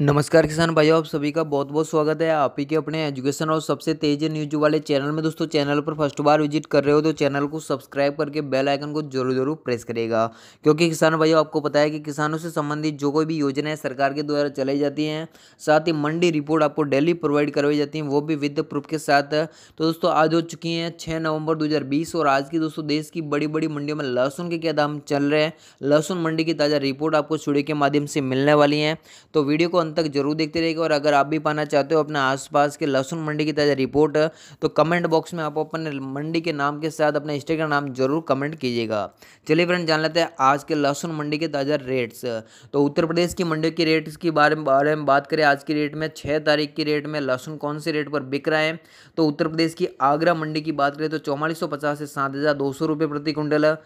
नमस्कार किसान भाइयों आप सभी का बहुत बहुत स्वागत है आप ही के अपने एजुकेशन और सबसे तेज न्यूज वाले चैनल में दोस्तों चैनल पर फर्स्ट बार विजिट कर रहे हो तो चैनल को सब्सक्राइब करके बेल आइकन को जरूर जरूर प्रेस करेगा क्योंकि किसान भाइयों आपको पता है कि किसानों से संबंधित जो कोई भी योजनाएं सरकार के द्वारा चलाई जाती हैं साथ ही मंडी रिपोर्ट आपको डेली प्रोवाइड करवाई जाती है वो भी विद प्रूफ के साथ तो दोस्तों आज हो चुकी हैं छः नवंबर दो और आज की दोस्तों देश की बड़ी बड़ी मंडियों में लहसुन के क्या दाम चल रहे हैं लहसुन मंडी की ताज़ा रिपोर्ट आपको छुड़े के माध्यम से मिलने वाली है तो वीडियो को अंत तक जरूर देखते रहिएगा और अगर आप भी पाना चाहते हो अपने आसपास के लहसुन मंडी की ताज़ा रिपोर्ट तो कमेंट बॉक्स में आप अपने मंडी के नाम के साथ अपना इंस्टाग्राम नाम जरूर कमेंट कीजिएगा चलिए फ्रेंड जान लेते हैं आज के लहसुन मंडी के ताज़ा रेट्स तो उत्तर प्रदेश की मंडी के रेट्स के बारे में बारे में बात करें आज की रेट में छः तारीख की रेट में लहसुन कौन से रेट पर बिक रहा है तो उत्तर प्रदेश की आगरा मंडी की बात करें तो चौवालीस से सात हज़ार प्रति कुंटल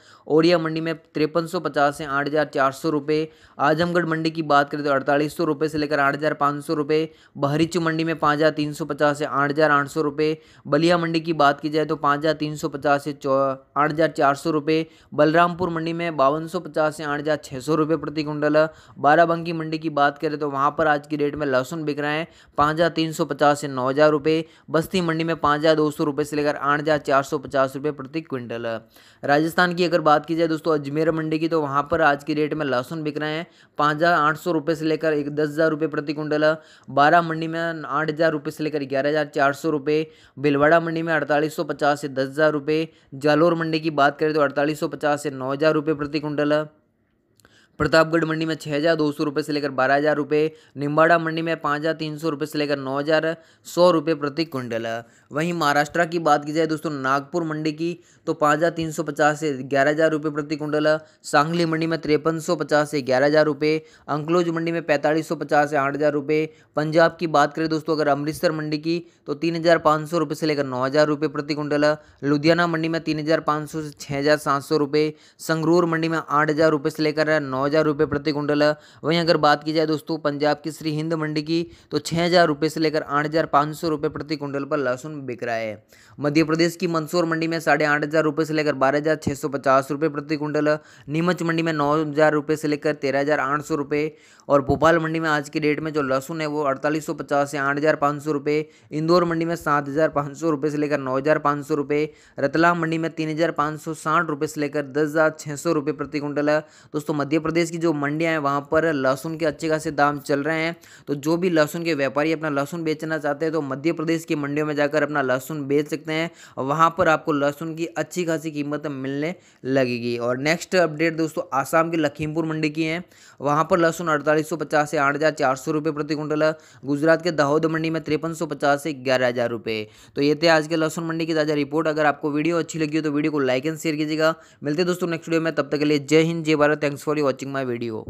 ओरिया मंडी में तिरपन से आठ हज़ार आजमगढ़ मंडी की बात करें तो अड़तालीस से लेकर लेकर आठ हज़ार पाँच सौ रुपये बहरीचू मंडी में पाँच हज़ार तीन सौ पचास से आठ हज़ार आठ सौ रुपये बलिया मंडी की बात की जाए तो पाँच हज़ार तीन सौ पचास से आठ हज़ार चार सौ रुपये बलरामपुर मंडी में बावन सौ पचास से आठ हज़ार छः सौ रुपये प्रति कुंटल बाराबंकी मंडी की बात करें तो वहाँ पर आज की डेट में लहसुन बिक रहा है पाँच हज़ार तीन सौ पचास से नौ हज़ार रुपये बस्ती मंडी में पाँच हज़ार दो सौ रुपये से लेकर आठ हज़ार चार सौ पचास रुपये प्रति क्विंटल राजस्थान की अगर बात की जाए दोस्तों अजमेर मंडी की तो वहाँ पर आज की डेट में लहसुन बिक रहे हैं पाँच हज़ार आठ सौ रुपये से लेकर एक दस हज़ार रुपये प्रति कुंटल बारह मंडी में आठ हज़ार रुपये से लेकर ग्यारह हज़ार चार सौ रुपये भिलवाड़ा मंडी में अड़तालीस सौ पचास से दस हज़ार रुपये जालोर मंडी की बात करें तो अड़तालीस सौ पचास से नौ हज़ार रुपये प्रति कुंटल प्रतापगढ़ मंडी में छः हज़ार दो सौ रुपये से लेकर बारह हज़ार रुपये निम्बाड़ा मंडी में पाँच हज़ार तीन सौ रुपये से लेकर नौ हज़ार सौ रुपये प्रति क्विंटल वहीं महाराष्ट्र की बात की जाए दोस्तों नागपुर मंडी की तो पाँच हज़ार तीन सौ पचास से ग्यारह हज़ार रुपये प्रति क्विंटल सांगली मंडी में तिरपन सौ पचास से ग्यारह हज़ार रुपये अंकलोज मंडी में पैंतालीस सौ पचास से आठ हज़ार रुपये पंजाब की बात करें दोस्तों अगर अमृतसर मंडी की तो तीन हज़ार पाँच सौ रुपये से लेकर नौ हज़ार रुपये प्रति क्विंटल लुधियाना मंडी में तीन हज़ार पाँच सौ से छः हज़ार सात सौ रुपये संगरूर मंडी में आठ हज़ार रुपये से लेकर नौ नौ हज़ार रुपये प्रति कुंटल है वहीं अगर बात की जाए दोस्तों पंजाब की श्री हिंद मंडी की तो छः हज़ार रुपये से लेकर आठ हज़ार पाँच सौ रुपये प्रति कुंटल पर लहसुन बिक रहा है मध्य प्रदेश की मंदसौर मंडी में साढ़े आठ हज़ार रुपये से लेकर बारह हज़ार छः सौ पचास रुपये प्रति कुंटल नीमच मंडी में नौ हज़ार रुपये से लेकर तेरह हज़ार आठ सौ रुपये और भोपाल मंडी में आज की डेट में जो लहसुन है वो अड़तालीस सौ पचास से आठ हज़ार पाँच सौ रुपये इंदौर मंडी में सात हज़ार पाँच सौ रुपये से लेकर नौ हज़ार पाँच सौ रुपये रतलाम मंडी में तीन हज़ार पाँच सौ साठ रुपये से लेकर दस हज़ार छः सौ रुपये प्रति कुंटल है दोस्तों मध्य प्रदेश की जो मंडियाँ हैं वहाँ पर लहसुन के अच्छे खासे दाम चल रहे हैं तो जो भी लहसुन के व्यापारी अपना लहसुन बेचना चाहते हैं तो मध्य प्रदेश की मंडियों में जाकर अपना लहसुन बेच सकते हैं वहाँ पर आपको लहसुन की अच्छी खासी कीमत मिलने लगेगी और नेक्स्ट अपडेट दोस्तों आसाम की लखीमपुर मंडी की है वहाँ पर लहसुन अड़तालीस पचास से आठ हज़ार चार सौ प्रति क्विंटल गुजरात के दाहोद मंडी में तिरपन पचास से ग्यारह हज़ार रुपए तो ये थे आज के लहसुन मंडी की ताज़ा रिपोर्ट अगर आपको वीडियो अच्छी लगी हो तो वीडियो को लाइक एंड शेयर कीजिएगा मिलते दोस्तों नेक्स्ट वीडियो में तब तक के लिए जय हिंद जय Bharat thanks for you watching my video.